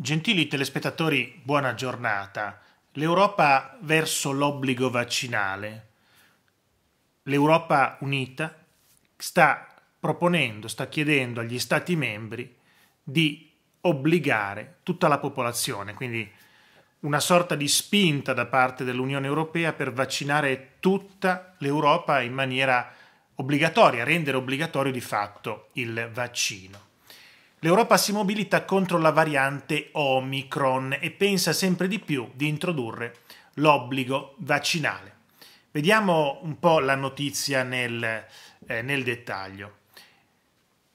Gentili telespettatori, buona giornata. L'Europa verso l'obbligo vaccinale. L'Europa unita sta proponendo, sta chiedendo agli Stati membri di obbligare tutta la popolazione, quindi una sorta di spinta da parte dell'Unione Europea per vaccinare tutta l'Europa in maniera obbligatoria, rendere obbligatorio di fatto il vaccino. L'Europa si mobilita contro la variante Omicron e pensa sempre di più di introdurre l'obbligo vaccinale. Vediamo un po' la notizia nel, eh, nel dettaglio.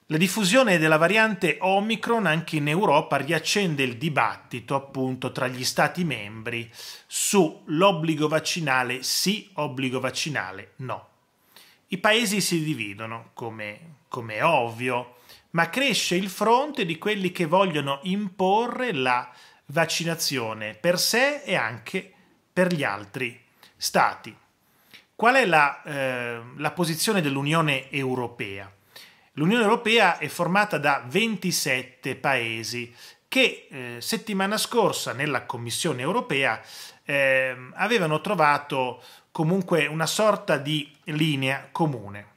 La diffusione della variante Omicron anche in Europa riaccende il dibattito appunto tra gli Stati membri sull'obbligo vaccinale sì, obbligo vaccinale no. I paesi si dividono, come, è ovvio, ma cresce il fronte di quelli che vogliono imporre la vaccinazione per sé e anche per gli altri stati. Qual è la, eh, la posizione dell'Unione Europea? L'Unione Europea è formata da 27 paesi che eh, settimana scorsa nella Commissione Europea eh, avevano trovato comunque una sorta di linea comune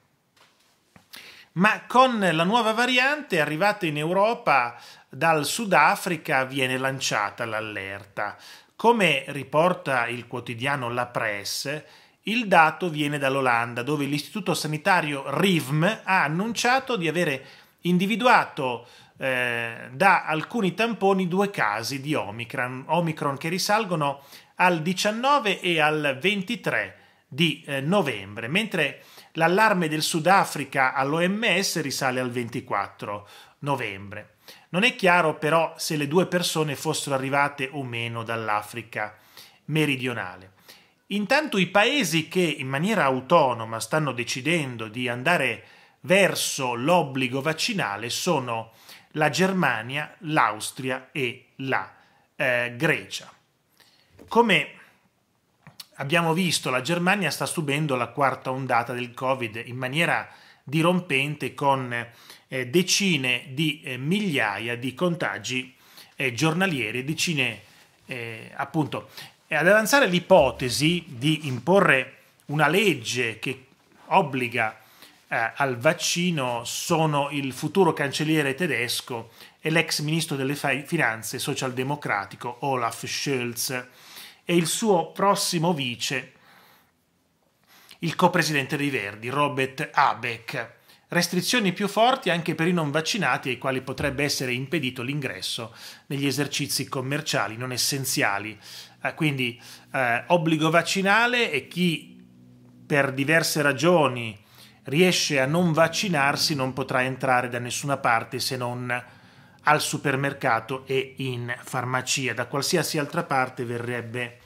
ma con la nuova variante arrivata in Europa dal Sudafrica viene lanciata l'allerta. Come riporta il quotidiano La Presse, il dato viene dall'Olanda, dove l'istituto sanitario RIVM ha annunciato di avere individuato eh, da alcuni tamponi due casi di Omicron, Omicron che risalgono al 19 e al 23 di eh, novembre, mentre L'allarme del Sudafrica all'OMS risale al 24 novembre. Non è chiaro però se le due persone fossero arrivate o meno dall'Africa meridionale. Intanto i paesi che in maniera autonoma stanno decidendo di andare verso l'obbligo vaccinale sono la Germania, l'Austria e la eh, Grecia. Come abbiamo visto la Germania sta subendo la quarta ondata del Covid in maniera dirompente con eh, decine di eh, migliaia di contagi eh, giornalieri, decine eh, appunto. E ad avanzare l'ipotesi di imporre una legge che obbliga eh, al vaccino sono il futuro cancelliere tedesco e l'ex ministro delle finanze socialdemocratico Olaf Scholz e il suo prossimo vice, il co-presidente dei Verdi, Robert Abeck. Restrizioni più forti anche per i non vaccinati ai quali potrebbe essere impedito l'ingresso negli esercizi commerciali non essenziali. Eh, quindi eh, obbligo vaccinale e chi per diverse ragioni riesce a non vaccinarsi non potrà entrare da nessuna parte se non al supermercato e in farmacia. Da qualsiasi altra parte verrebbe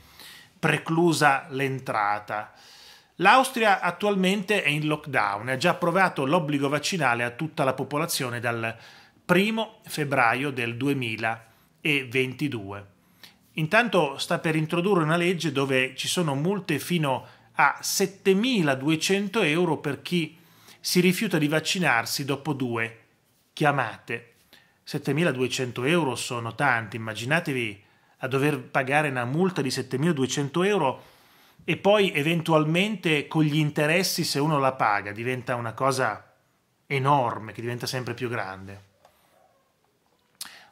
preclusa l'entrata. L'Austria attualmente è in lockdown e ha già approvato l'obbligo vaccinale a tutta la popolazione dal 1 febbraio del 2022. Intanto sta per introdurre una legge dove ci sono multe fino a 7.200 euro per chi si rifiuta di vaccinarsi dopo due chiamate. 7.200 euro sono tanti, immaginatevi a dover pagare una multa di 7.200 euro e poi eventualmente con gli interessi se uno la paga diventa una cosa enorme che diventa sempre più grande.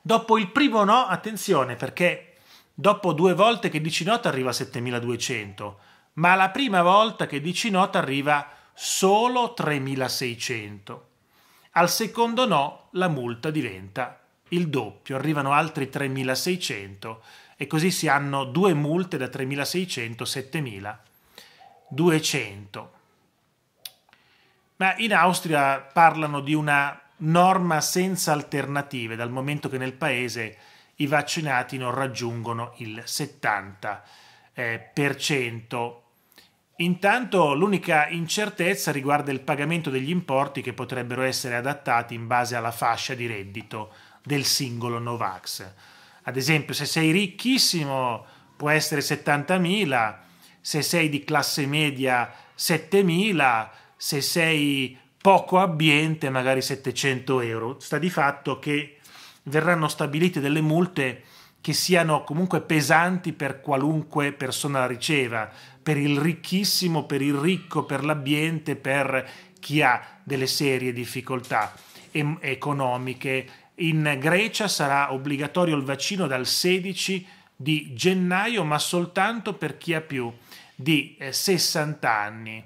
Dopo il primo no, attenzione perché dopo due volte che dici no ti arriva a 7.200, ma la prima volta che dici no ti arriva solo 3.600. Al secondo no la multa diventa il doppio, arrivano altri 3.600 e così si hanno due multe da 3.600 7.200. Ma in Austria parlano di una norma senza alternative dal momento che nel paese i vaccinati non raggiungono il 70%. Eh, Intanto l'unica incertezza riguarda il pagamento degli importi che potrebbero essere adattati in base alla fascia di reddito del singolo Novax. Ad esempio, se sei ricchissimo può essere 70.000, se sei di classe media 7.000, se sei poco abbiente magari 700 euro. Sta di fatto che verranno stabilite delle multe che siano comunque pesanti per qualunque persona la riceva, per il ricchissimo, per il ricco, per l'ambiente, per chi ha delle serie difficoltà economiche. In Grecia sarà obbligatorio il vaccino dal 16 di gennaio, ma soltanto per chi ha più di 60 eh, anni.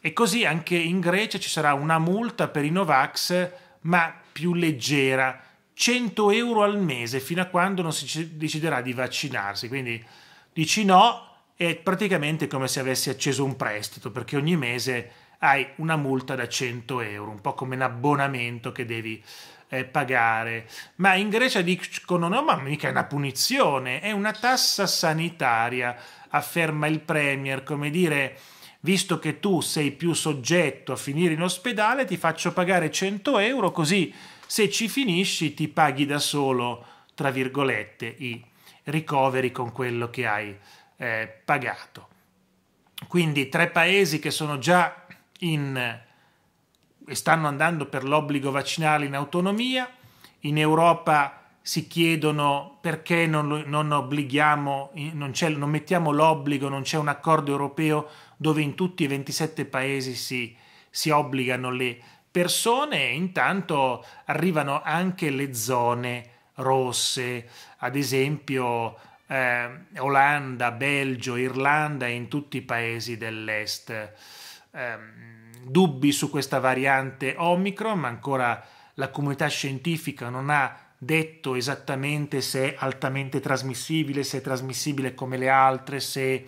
E così anche in Grecia ci sarà una multa per i Novax, ma più leggera 100 euro al mese fino a quando non si deciderà di vaccinarsi. Quindi dici no, è praticamente come se avessi acceso un prestito, perché ogni mese hai una multa da 100 euro, un po' come un abbonamento che devi eh, pagare. Ma in Grecia dicono: no, ma mica è una punizione, è una tassa sanitaria, afferma il Premier, come dire. Visto che tu sei più soggetto a finire in ospedale, ti faccio pagare 100 euro così se ci finisci ti paghi da solo, tra virgolette, i ricoveri con quello che hai eh, pagato. Quindi tre paesi che sono già in e stanno andando per l'obbligo vaccinale in autonomia, in Europa si chiedono perché non, non obblighiamo, non, non mettiamo l'obbligo, non c'è un accordo europeo dove in tutti i 27 paesi si, si obbligano le persone e intanto arrivano anche le zone rosse, ad esempio eh, Olanda, Belgio, Irlanda e in tutti i paesi dell'est. Eh, dubbi su questa variante Omicron, ma ancora la comunità scientifica non ha detto esattamente se è altamente trasmissibile, se è trasmissibile come le altre, se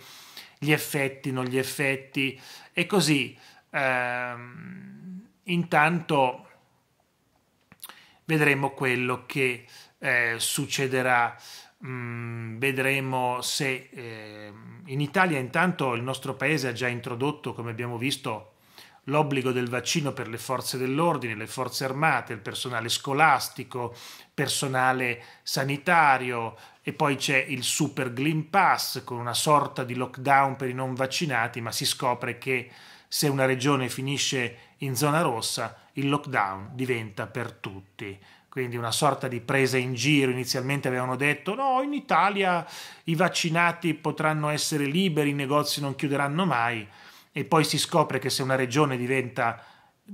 gli effetti, non gli effetti e così. Ehm, Intanto vedremo quello che eh, succederà. Mm, vedremo se eh, in Italia intanto il nostro paese ha già introdotto, come abbiamo visto, l'obbligo del vaccino per le forze dell'ordine, le forze armate, il personale scolastico, personale sanitario e poi c'è il Super Green Pass con una sorta di lockdown per i non vaccinati, ma si scopre che se una regione finisce in zona rossa, il lockdown diventa per tutti. Quindi una sorta di presa in giro. Inizialmente avevano detto no, in Italia i vaccinati potranno essere liberi, i negozi non chiuderanno mai. E poi si scopre che se una regione diventa,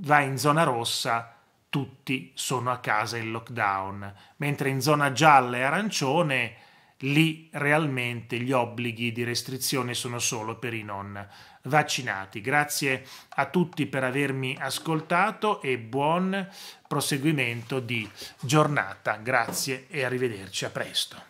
va in zona rossa, tutti sono a casa in lockdown. Mentre in zona gialla e arancione lì realmente gli obblighi di restrizione sono solo per i non vaccinati. Grazie a tutti per avermi ascoltato e buon proseguimento di giornata. Grazie e arrivederci a presto.